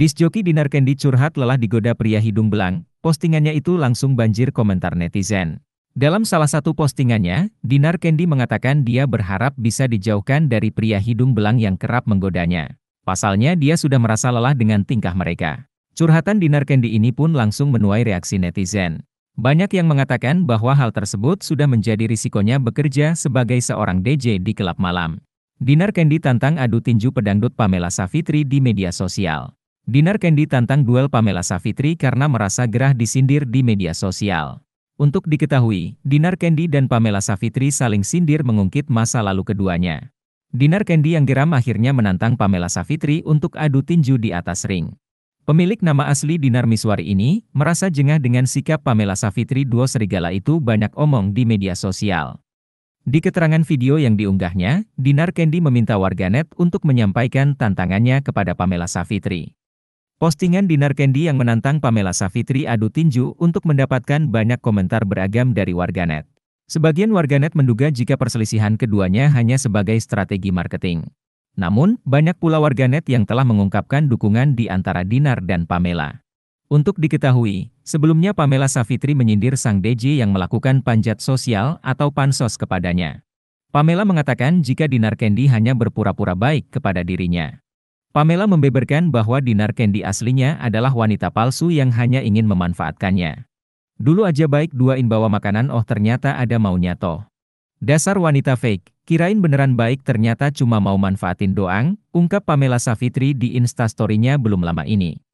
Disjoki Dinar Kendi curhat lelah digoda pria hidung belang, postingannya itu langsung banjir komentar netizen. Dalam salah satu postingannya, Dinar Kendi mengatakan dia berharap bisa dijauhkan dari pria hidung belang yang kerap menggodanya. Pasalnya dia sudah merasa lelah dengan tingkah mereka. Curhatan Dinar Kendi ini pun langsung menuai reaksi netizen. Banyak yang mengatakan bahwa hal tersebut sudah menjadi risikonya bekerja sebagai seorang DJ di kelab malam. Dinar Kendi tantang adu tinju pedangdut Pamela Savitri di media sosial. Dinar Kendi tantang duel Pamela Savitri karena merasa gerah disindir di media sosial. Untuk diketahui, Dinar Kendi dan Pamela Savitri saling sindir mengungkit masa lalu keduanya. Dinar Kendi yang geram akhirnya menantang Pamela Savitri untuk adu tinju di atas ring. Pemilik nama asli Dinar Miswari ini, merasa jengah dengan sikap Pamela Savitri duo serigala itu banyak omong di media sosial. Di keterangan video yang diunggahnya, Dinar Kendi meminta warganet untuk menyampaikan tantangannya kepada Pamela Savitri. Postingan Dinar Kendi yang menantang Pamela Savitri adu tinju untuk mendapatkan banyak komentar beragam dari warganet. Sebagian warganet menduga jika perselisihan keduanya hanya sebagai strategi marketing. Namun, banyak pula warganet yang telah mengungkapkan dukungan di antara Dinar dan Pamela. Untuk diketahui, sebelumnya Pamela Savitri menyindir sang DJ yang melakukan panjat sosial atau pansos kepadanya. Pamela mengatakan jika Dinar Kendi hanya berpura-pura baik kepada dirinya. Pamela membeberkan bahwa Dinar Candy aslinya adalah wanita palsu yang hanya ingin memanfaatkannya. Dulu aja baik duain bawa makanan oh ternyata ada maunya toh. Dasar wanita fake, kirain beneran baik ternyata cuma mau manfaatin doang, ungkap Pamela Savitri di instastorynya belum lama ini.